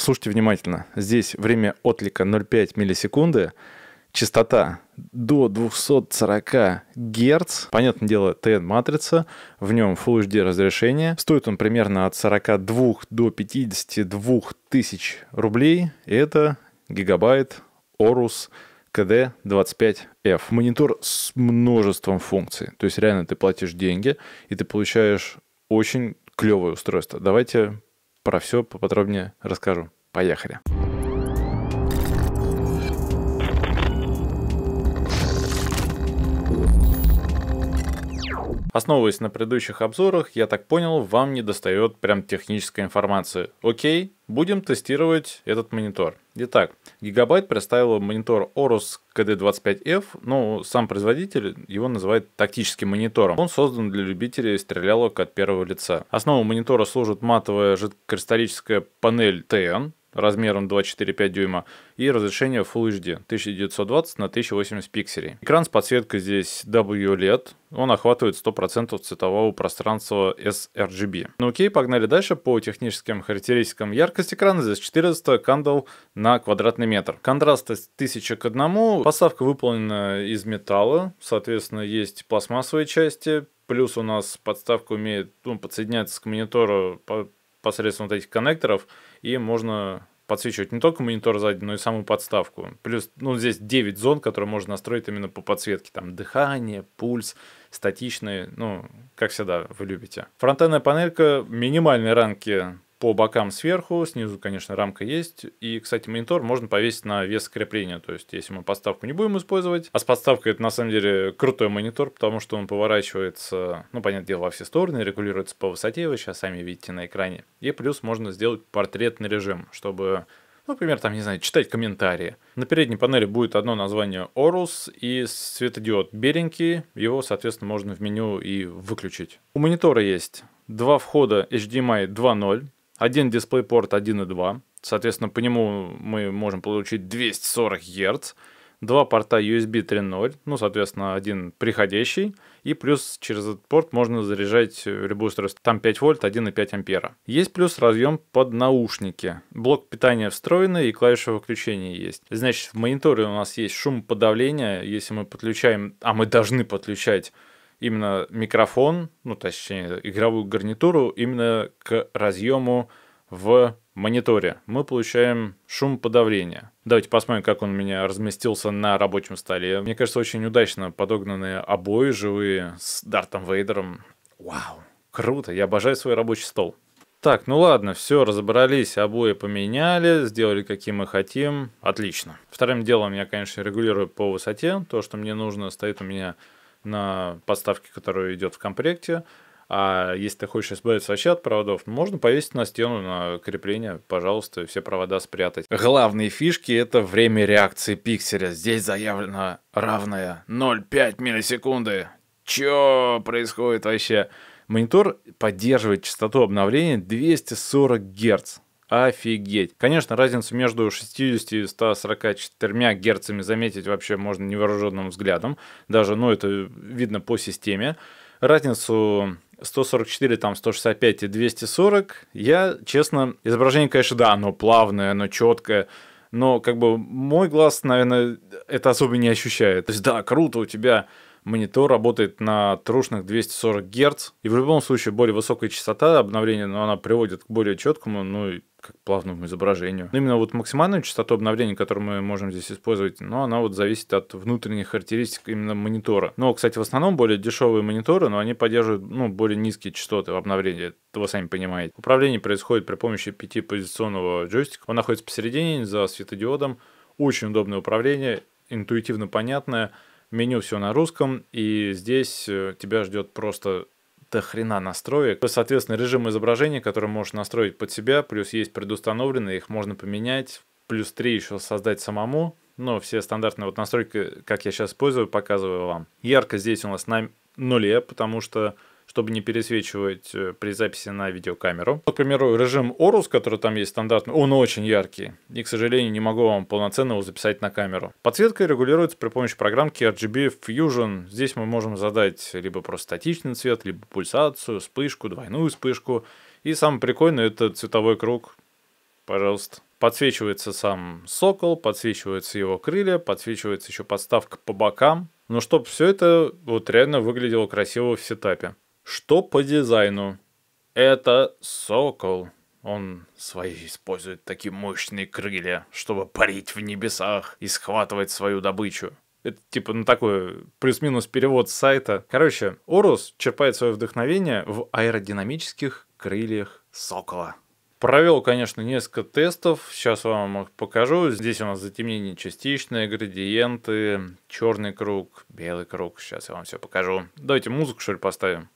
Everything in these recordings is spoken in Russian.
Слушайте внимательно. Здесь время отлика 0,5 миллисекунды. Частота до 240 Гц. Понятное дело, TN-матрица. В нем Full HD разрешение. Стоит он примерно от 42 до 52 тысяч рублей. И это гигабайт Orus kd 25 f Монитор с множеством функций. То есть реально ты платишь деньги, и ты получаешь очень клевое устройство. Давайте про все поподробнее расскажу. Поехали. Основываясь на предыдущих обзорах, я так понял, вам не достает прям технической информации. Окей, будем тестировать этот монитор. Итак, Gigabyte представила монитор Orus KD25F, ну, сам производитель его называет тактическим монитором. Он создан для любителей стрелялок от первого лица. Основой монитора служит матовая жидкокристаллическая панель TN, размером 2,45 дюйма и разрешение Full HD 1920 на 1080 пикселей. Экран с подсветкой здесь WLED, он охватывает 100% цветового пространства sRGB. Ну окей, погнали дальше по техническим характеристикам. Яркость экрана здесь 400 кандел на квадратный метр. Контраст 1000 к 1. Поставка выполнена из металла, соответственно есть пластмассовые части, Плюс у нас подставка умеет ну, подсоединяться к монитору по посредством вот этих коннекторов, и можно подсвечивать не только монитор сзади, но и саму подставку. Плюс, ну, здесь 9 зон, которые можно настроить именно по подсветке. Там дыхание, пульс, статичные, ну, как всегда, вы любите. Фронтальная панелька минимальной рамки по бокам сверху, снизу, конечно, рамка есть. И, кстати, монитор можно повесить на вес крепления, то есть если мы подставку не будем использовать. А с подставкой это, на самом деле, крутой монитор, потому что он поворачивается, ну, понятное дело, во все стороны, регулируется по высоте, вы сейчас сами видите на экране. И плюс можно сделать портретный режим, чтобы ну, например, там, не знаю, читать комментарии. На передней панели будет одно название Orus и светодиод беленький, его, соответственно, можно в меню и выключить. У монитора есть два входа HDMI 2.0, один DisplayPort 1.2, соответственно, по нему мы можем получить 240 Гц. Два порта USB 3.0, ну, соответственно, один приходящий, и плюс через этот порт можно заряжать любое устройство. Там 5 вольт, 1,5 ампера. Есть плюс разъем под наушники. Блок питания встроенный и клавиша выключения есть. Значит, в мониторе у нас есть шум подавления, если мы подключаем, а мы должны подключать именно микрофон, ну, точнее, игровую гарнитуру именно к разъему в мониторе. Мы получаем шум подавления. Давайте посмотрим, как он у меня разместился на рабочем столе. Мне кажется, очень удачно подогнанные обои живые с Дартом Вейдером. Вау, круто, я обожаю свой рабочий стол. Так, ну ладно, все, разобрались, обои поменяли, сделали, какие мы хотим. Отлично. Вторым делом я, конечно, регулирую по высоте. То, что мне нужно, стоит у меня на подставке, которая идет в комплекте. А если ты хочешь избавиться вообще от проводов, можно повесить на стену, на крепление, пожалуйста, и все провода спрятать. Главные фишки — это время реакции пикселя. Здесь заявлено равное 0,5 миллисекунды. Чё происходит вообще? Монитор поддерживает частоту обновления 240 Гц. Офигеть. Конечно, разницу между 60 и 144 герцами заметить вообще можно невооруженным взглядом. Даже, ну, это видно по системе. Разницу 144, там 165 и 240. Я, честно, изображение, конечно, да, оно плавное, оно четкое, но как бы мой глаз, наверное, это особо не ощущает. То есть, да, круто, у тебя монитор работает на трушных 240 Гц, и в любом случае более высокая частота обновления, но она приводит к более четкому, ну и как плавному изображению. Но именно вот максимальную частоту обновления, которую мы можем здесь использовать, но ну, она вот зависит от внутренних характеристик именно монитора. Но, кстати, в основном более дешевые мониторы, но они поддерживают ну, более низкие частоты обновления, это вы сами понимаете. Управление происходит при помощи пяти позиционного джойстика. Он находится посередине за светодиодом, очень удобное управление, интуитивно понятное – Меню все на русском, и здесь э, тебя ждет просто до хрена настроек. Соответственно, режим изображения, который можешь настроить под себя, плюс есть предустановленные, их можно поменять, плюс три еще создать самому. Но все стандартные вот настройки, как я сейчас использую, показываю вам. Ярко здесь у нас на нуле, потому что чтобы не пересвечивать э, при записи на видеокамеру. Примеру режим Orus, который там есть стандартный, он очень яркий. И, к сожалению, не могу вам полноценно его записать на камеру. Подсветка регулируется при помощи программки RGB Fusion. Здесь мы можем задать либо просто статичный цвет, либо пульсацию, вспышку, двойную вспышку. И самое прикольное это цветовой круг. Пожалуйста. Подсвечивается сам сокол, подсвечиваются его крылья, подсвечивается еще подставка по бокам. Но чтобы все это вот реально выглядело красиво в сетапе. Что по дизайну? Это сокол. Он свои использует такие мощные крылья, чтобы парить в небесах и схватывать свою добычу. Это типа, ну такой плюс-минус перевод с сайта. Короче, Орус черпает свое вдохновение в аэродинамических крыльях сокола. Провел, конечно, несколько тестов. Сейчас вам их покажу. Здесь у нас затемнение частичное, градиенты, черный круг, белый круг. Сейчас я вам все покажу. Давайте музыку, что ли, поставим.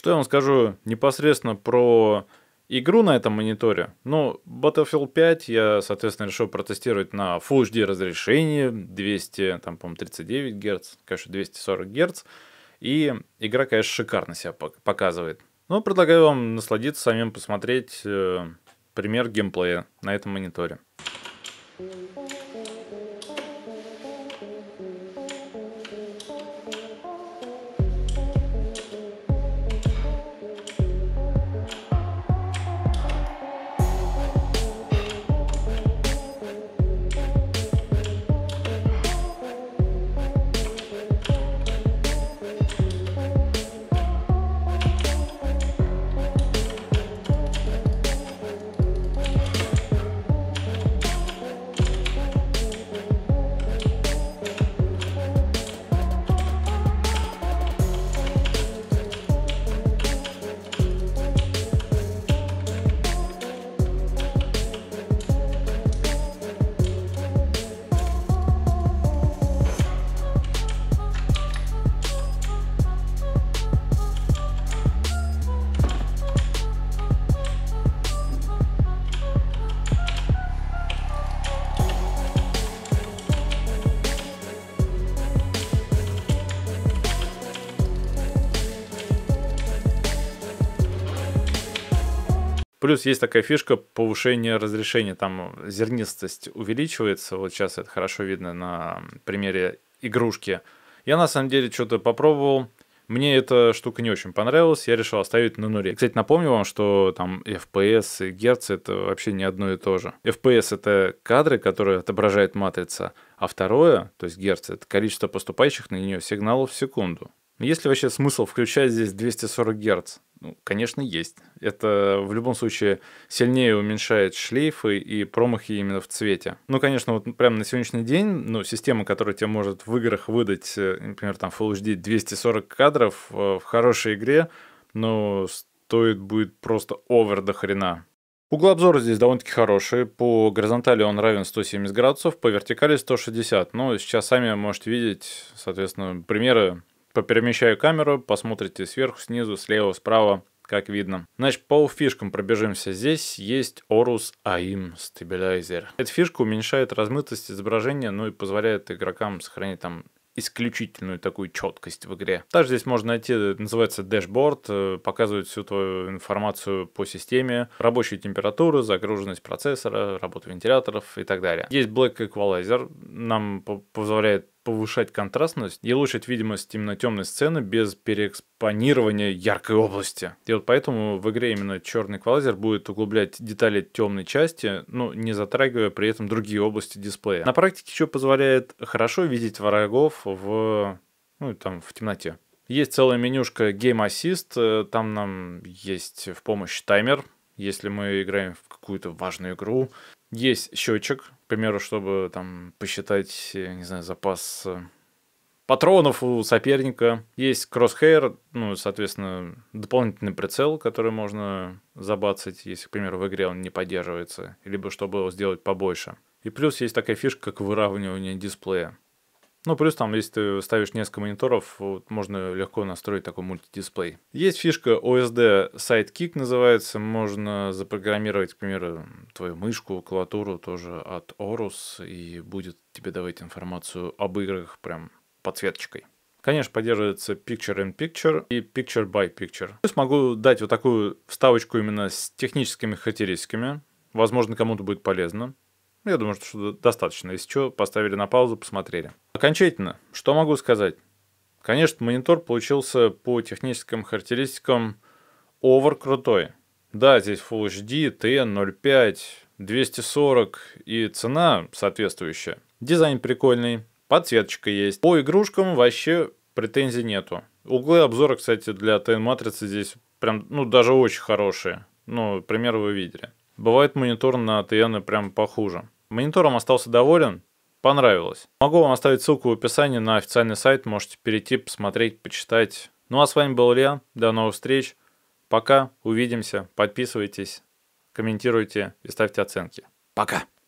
Что я вам скажу непосредственно про игру на этом мониторе? Ну, Battlefield 5 я, соответственно, решил протестировать на Full HD разрешении, 200, там, по-моему, 39 Гц, конечно, 240 Гц. И игра, конечно, шикарно себя показывает. Но предлагаю вам насладиться самим, посмотреть э, пример геймплея на этом мониторе. Плюс есть такая фишка повышения разрешения, там зернистость увеличивается, вот сейчас это хорошо видно на примере игрушки. Я на самом деле что-то попробовал, мне эта штука не очень понравилась, я решил оставить на нуле. Кстати, напомню вам, что там FPS и Герц это вообще не одно и то же. FPS это кадры, которые отображает матрица, а второе, то есть Герц, это количество поступающих на нее сигналов в секунду. Есть ли вообще смысл включать здесь 240 Гц? Ну, конечно, есть. Это в любом случае сильнее уменьшает шлейфы и промахи именно в цвете. Ну, конечно, вот прямо на сегодняшний день, ну, система, которая тебе может в играх выдать, э, например, там Full HD 240 кадров э, в хорошей игре, ну, стоит будет просто овер до хрена. Угол обзора здесь довольно-таки хороший. По горизонтали он равен 170 градусов, по вертикали 160. Но сейчас сами можете видеть, соответственно, примеры Поперемещаю типа, камеру, посмотрите сверху, снизу, слева, справа, как видно. Значит, по фишкам пробежимся. Здесь есть Orus AIM Stabilizer. Эта фишка уменьшает размытость изображения, ну и позволяет игрокам сохранить там исключительную такую четкость в игре. Также здесь можно найти, называется дashboard, э, показывает всю твою информацию по системе, рабочую температуру, загруженность процессора, работу вентиляторов и так далее. Есть Black Equalizer, нам позволяет повышать контрастность и улучшить видимость именно темной сцены без переэкспонирования яркой области. И вот поэтому в игре именно черный квазер будет углублять детали темной части, но ну, не затрагивая при этом другие области дисплея. На практике еще позволяет хорошо видеть врагов в, ну, там, в темноте. Есть целая менюшка Game Assist, э, там нам есть в помощь таймер, если мы играем в какую-то важную игру, есть счетчик, к примеру, чтобы там посчитать, э, не знаю, запас э, патронов у соперника. Есть кроссхейр, ну, соответственно, дополнительный прицел, который можно забацать, если, к примеру, в игре он не поддерживается, либо чтобы его сделать побольше. И плюс есть такая фишка, как выравнивание дисплея. Ну, плюс там, если ты ставишь несколько мониторов, вот, можно легко настроить такой мультидисплей. Есть фишка OSD Sidekick называется. Можно запрограммировать, к примеру, твою мышку, клавиатуру тоже от Orus, и будет тебе давать информацию об играх прям подсветочкой. Конечно, поддерживается Picture in Picture и Picture by Picture. Я смогу дать вот такую вставочку именно с техническими характеристиками. Возможно, кому-то будет полезно. Я думаю, что достаточно. Если что, поставили на паузу, посмотрели. Окончательно, что могу сказать? Конечно, монитор получился по техническим характеристикам овер крутой. Да, здесь Full HD, TN 05, 240 и цена соответствующая. Дизайн прикольный, подсветочка есть. По игрушкам вообще претензий нету. Углы обзора, кстати, для ТН-матрицы здесь прям, ну, даже очень хорошие. Ну, пример вы видели. Бывает монитор на ТН прям похуже. Монитором остался доволен, понравилось. Могу вам оставить ссылку в описании на официальный сайт, можете перейти, посмотреть, почитать. Ну а с вами был Илья, до новых встреч, пока, увидимся, подписывайтесь, комментируйте и ставьте оценки. Пока!